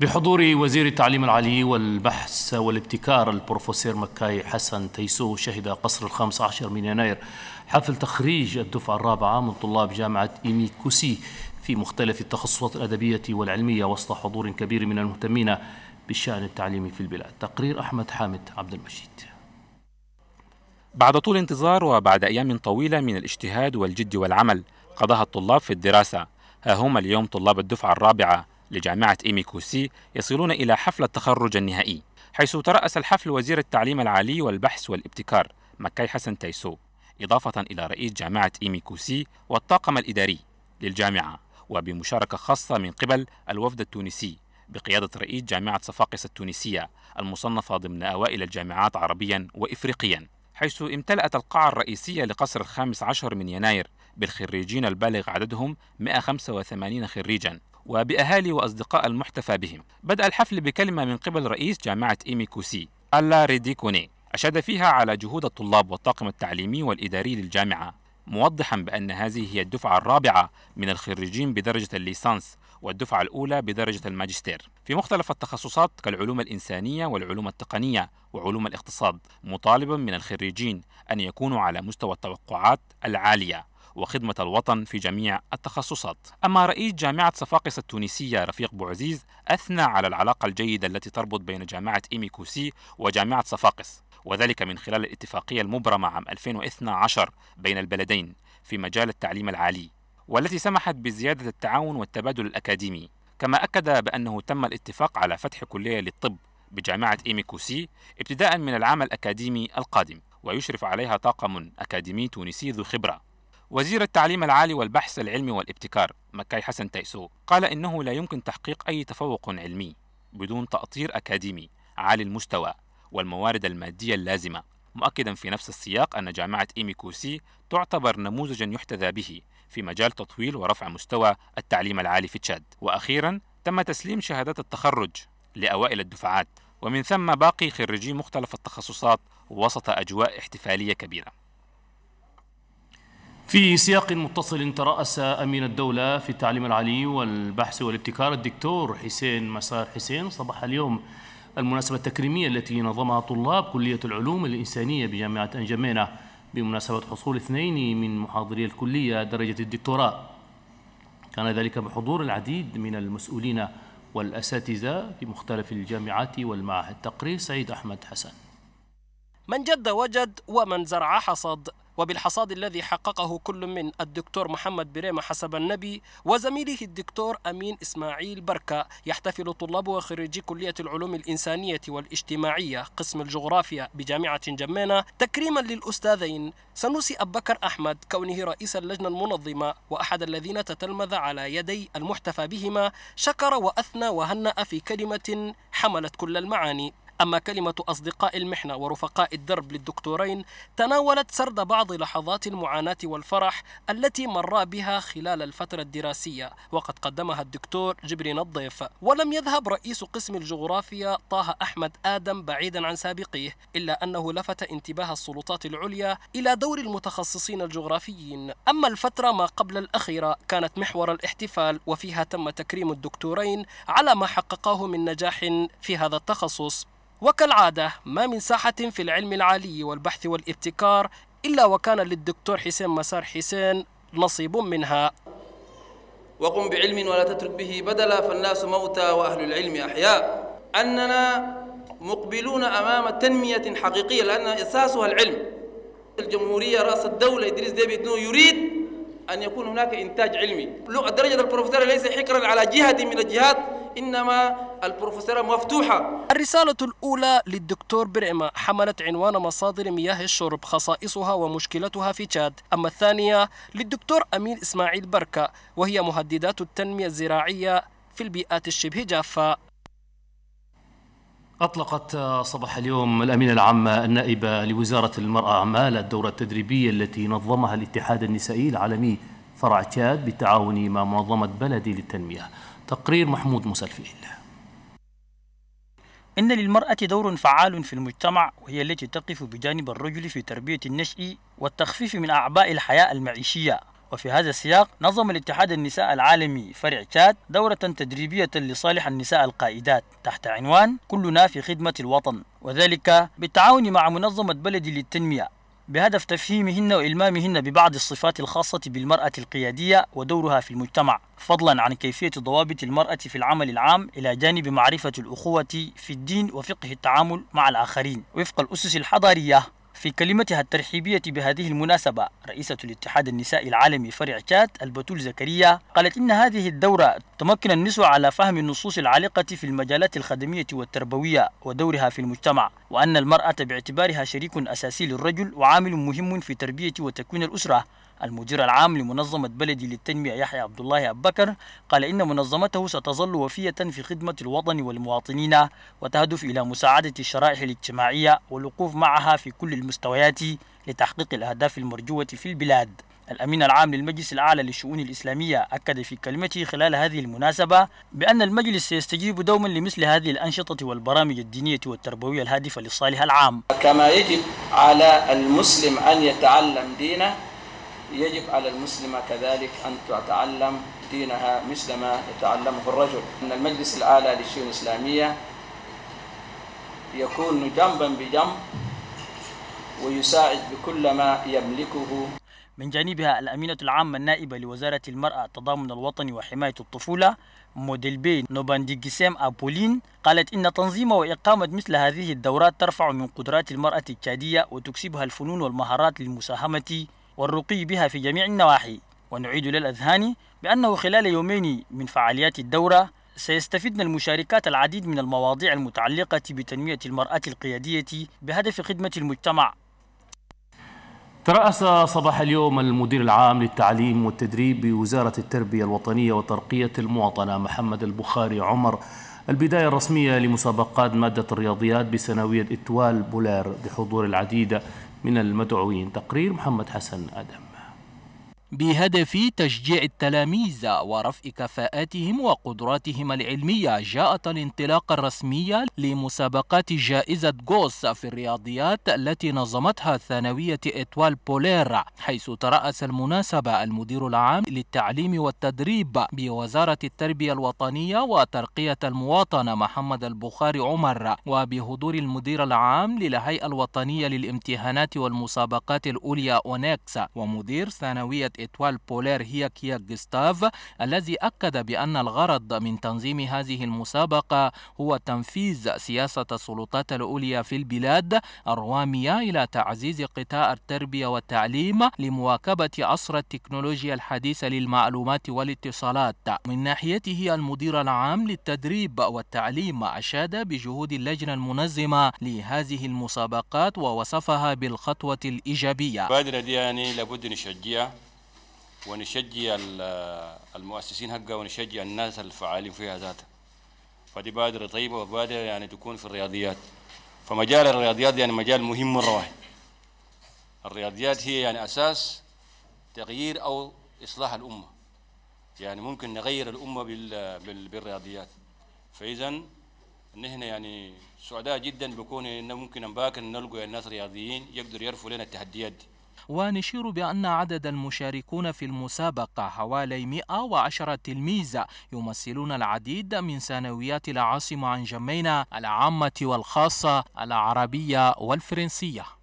بحضور وزير التعليم العالي والبحث والابتكار البروفيسور مكاي حسن تيسو شهد قصر الخامس عشر من يناير حفل تخريج الدفعة الرابعة من طلاب جامعة إيمي كوسي في مختلف التخصصات الأدبية والعلمية وسط حضور كبير من المهتمين بالشأن التعليمي في البلاد تقرير أحمد حامد عبد المجيد بعد طول انتظار وبعد أيام طويلة من الاجتهاد والجد والعمل قضاها الطلاب في الدراسة ها هم اليوم طلاب الدفعة الرابعة لجامعة إيمي كوسي يصلون إلى حفل التخرج النهائي حيث ترأس الحفل وزير التعليم العالي والبحث والابتكار مكاي حسن تيسو إضافة إلى رئيس جامعة إيمي كوسي والطاقم الإداري للجامعة وبمشاركة خاصة من قبل الوفد التونسي بقيادة رئيس جامعة صفاقس التونسية المصنفة ضمن أوائل الجامعات عربيا وإفريقيا حيث امتلأت القاعة الرئيسية لقصر الخامس عشر من يناير بالخريجين البالغ عددهم 185 خريجا وبأهالي وأصدقاء المحتفى بهم بدأ الحفل بكلمة من قبل رئيس جامعة إيمي كوسي ألا ريديكوني أشاد فيها على جهود الطلاب والطاقم التعليمي والإداري للجامعة موضحا بأن هذه هي الدفعة الرابعة من الخريجين بدرجة الليسانس والدفعة الأولى بدرجة الماجستير في مختلف التخصصات كالعلوم الإنسانية والعلوم التقنية وعلوم الاقتصاد مطالبا من الخريجين أن يكونوا على مستوى التوقعات العالية وخدمة الوطن في جميع التخصصات أما رئيس جامعة صفاقس التونسية رفيق بوعزيز أثنى على العلاقة الجيدة التي تربط بين جامعة إيمي كوسي وجامعة صفاقس وذلك من خلال الاتفاقية المبرمة عام 2012 بين البلدين في مجال التعليم العالي والتي سمحت بزيادة التعاون والتبادل الأكاديمي كما أكد بأنه تم الاتفاق على فتح كلية للطب بجامعة إيمي كوسي ابتداء من العام الأكاديمي القادم ويشرف عليها طاقم أكاديمي تونسي ذو خبرة وزير التعليم العالي والبحث العلمي والابتكار مكاي حسن تيسو قال إنه لا يمكن تحقيق أي تفوق علمي بدون تأطير أكاديمي عالي المستوى والموارد المادية اللازمة مؤكدا في نفس السياق أن جامعة إيميكوسي تعتبر نموذجا يحتذى به في مجال تطويل ورفع مستوى التعليم العالي في تشاد وأخيرا تم تسليم شهادات التخرج لأوائل الدفعات ومن ثم باقي خريجي مختلف التخصصات وسط أجواء احتفالية كبيرة في سياق متصل ترأس أمين الدولة في التعليم العالي والبحث والابتكار الدكتور حسين مسار حسين صباح اليوم المناسبة التكريمية التي نظمها طلاب كلية العلوم الإنسانية بجامعة أنجمينة بمناسبة حصول اثنين من محاضري الكلية درجة الدكتوراه كان ذلك بحضور العديد من المسؤولين والأساتذة في مختلف الجامعات والمعاهد تقرير سعيد أحمد حسن من جد وجد ومن زرع حصد وبالحصاد الذي حققه كل من الدكتور محمد بريمة حسب النبي وزميله الدكتور أمين إسماعيل بركة يحتفل طلاب وخريجي كلية العلوم الإنسانية والاجتماعية قسم الجغرافيا بجامعة جمينة تكريما للأستاذين سنوسي أب بكر أحمد كونه رئيس اللجنة المنظمة وأحد الذين تتلمذ على يدي المحتفى بهما شكر وأثنى وهنأ في كلمة حملت كل المعاني أما كلمة أصدقاء المحنة ورفقاء الدرب للدكتورين تناولت سرد بعض لحظات المعاناة والفرح التي مرا بها خلال الفترة الدراسية وقد قدمها الدكتور جبرين الضيف ولم يذهب رئيس قسم الجغرافيا طه أحمد آدم بعيدا عن سابقيه إلا أنه لفت انتباه السلطات العليا إلى دور المتخصصين الجغرافيين أما الفترة ما قبل الأخيرة كانت محور الاحتفال وفيها تم تكريم الدكتورين على ما حققاه من نجاح في هذا التخصص وكالعادة ما من ساحة في العلم العالي والبحث والابتكار إلا وكان للدكتور حسين مسار حسين نصيب منها وقم بعلم ولا تترك به بدلا فالناس موتى وأهل العلم أحياء أننا مقبلون أمام تنمية حقيقية لأن أساسها العلم الجمهورية رأس الدولة إدريس ديفيد نو يريد أن يكون هناك إنتاج علمي لو درجة البروفيسور ليس حكرا على جهة من الجهات إنما البروفيسورة مفتوحة الرسالة الأولى للدكتور برعمة حملت عنوان مصادر مياه الشرب خصائصها ومشكلتها في تشاد أما الثانية للدكتور أمين إسماعيل بركة وهي مهددات التنمية الزراعية في البيئات الشبه جافة أطلقت صباح اليوم الأمين العام النائبة لوزارة المرأة أعمال الدورة التدريبية التي نظمها الاتحاد النسائي العالمي فرع تشاد بالتعاون مع منظمة بلدي للتنمية تقرير محمود مسلفي إن للمرأة دور فعال في المجتمع وهي التي تقف بجانب الرجل في تربية النشء والتخفيف من أعباء الحياة المعيشية وفي هذا السياق نظم الاتحاد النساء العالمي فرع تشاد دورة تدريبية لصالح النساء القائدات تحت عنوان كلنا في خدمة الوطن وذلك بالتعاون مع منظمة بلدي للتنمية بهدف تفهيمهن وإلمامهن ببعض الصفات الخاصة بالمرأة القيادية ودورها في المجتمع فضلا عن كيفية ضوابط المرأة في العمل العام إلى جانب معرفة الأخوة في الدين وفقه التعامل مع الآخرين وفق الأسس الحضارية في كلمتها الترحيبية بهذه المناسبة رئيسة الاتحاد النسائي العالمي فرع تشات البتول زكريا قالت إن هذه الدورة تمكن النسوة على فهم النصوص العالقة في المجالات الخدمية والتربوية ودورها في المجتمع وأن المرأة باعتبارها شريك أساسي للرجل وعامل مهم في تربية وتكوين الأسرة المدير العام لمنظمة بلدي للتنمية يحيى عبد الله أبو بكر قال إن منظمته ستظل وفية في خدمة الوطن والمواطنين وتهدف إلى مساعدة الشرائح الاجتماعية والوقوف معها في كل المستويات لتحقيق الأهداف المرجوة في البلاد الأمين العام للمجلس الأعلى للشؤون الإسلامية أكد في كلمته خلال هذه المناسبة بأن المجلس سيستجيب دوما لمثل هذه الأنشطة والبرامج الدينية والتربوية الهادفة للصالح العام كما يجب على المسلم أن يتعلم دينه يجب على المسلمة كذلك أن تتعلم دينها مثل ما يتعلمه الرجل أن المجلس الأعلى للشؤون الإسلامية يكون جنبا بجنب ويساعد بكل ما يملكه من جانبها الأمينة العامة النائبة لوزارة المرأة التضامن الوطني وحماية الطفولة موديل بي نوبانديجيسيم أبولين قالت إن تنظيم وإقامة مثل هذه الدورات ترفع من قدرات المرأة التشادية وتكسبها الفنون والمهارات للمساهمة والرقي بها في جميع النواحي ونعيد للأذهان بأنه خلال يومين من فعاليات الدورة سيستفدن المشاركات العديد من المواضيع المتعلقة بتنمية المرأة القيادية بهدف خدمة المجتمع ترأس صباح اليوم المدير العام للتعليم والتدريب بوزارة التربية الوطنية وترقية المواطنة محمد البخاري عمر البداية الرسمية لمسابقات مادة الرياضيات بسنوية إتوال بولير بحضور العديد من المدعوين تقرير محمد حسن آدم بهدف تشجيع التلاميذ ورفع كفاءاتهم وقدراتهم العلمية جاءت الانطلاقة الرسمية لمسابقات جائزة جوس في الرياضيات التي نظمتها ثانوية إتوال بولير حيث ترأس المناسبة المدير العام للتعليم والتدريب بوزارة التربية الوطنية وترقية المواطنة محمد البخاري عمر وبحضور المدير العام للهيئة الوطنية للامتهانات والمسابقات الأولى أونيكس ومدير ثانوية إتوال بولير هياكيا جستاف الذي أكد بأن الغرض من تنظيم هذه المسابقة هو تنفيذ سياسة السلطات العليا في البلاد الروامية إلى تعزيز قطاع التربية والتعليم لمواكبة عصر التكنولوجيا الحديثة للمعلومات والاتصالات من ناحيته المدير العام للتدريب والتعليم أشاد بجهود اللجنة المنظمة لهذه المسابقات ووصفها بالخطوة الإيجابية المبادرة دي يعني لابد نشجعها ونشجع المؤسسين حقها ونشجع الناس الفعالين فيها ذاتها فدي بادرة طيبة وبادرة يعني تكون في الرياضيات فمجال الرياضيات يعني مجال مهم مرة الرياضيات هي يعني أساس تغيير أو إصلاح الأمة يعني ممكن نغير الأمة بالرياضيات فإذا نحن يعني سعداء جدا بكون إنه ممكن باكر نلقوا الناس رياضيين يقدروا يرفوا لنا التحديات دي ونشير بأن عدد المشاركون في المسابقة حوالي 110 تلميذ يمثلون العديد من ثانويات العاصمة عن جمينة العامة والخاصة العربية والفرنسية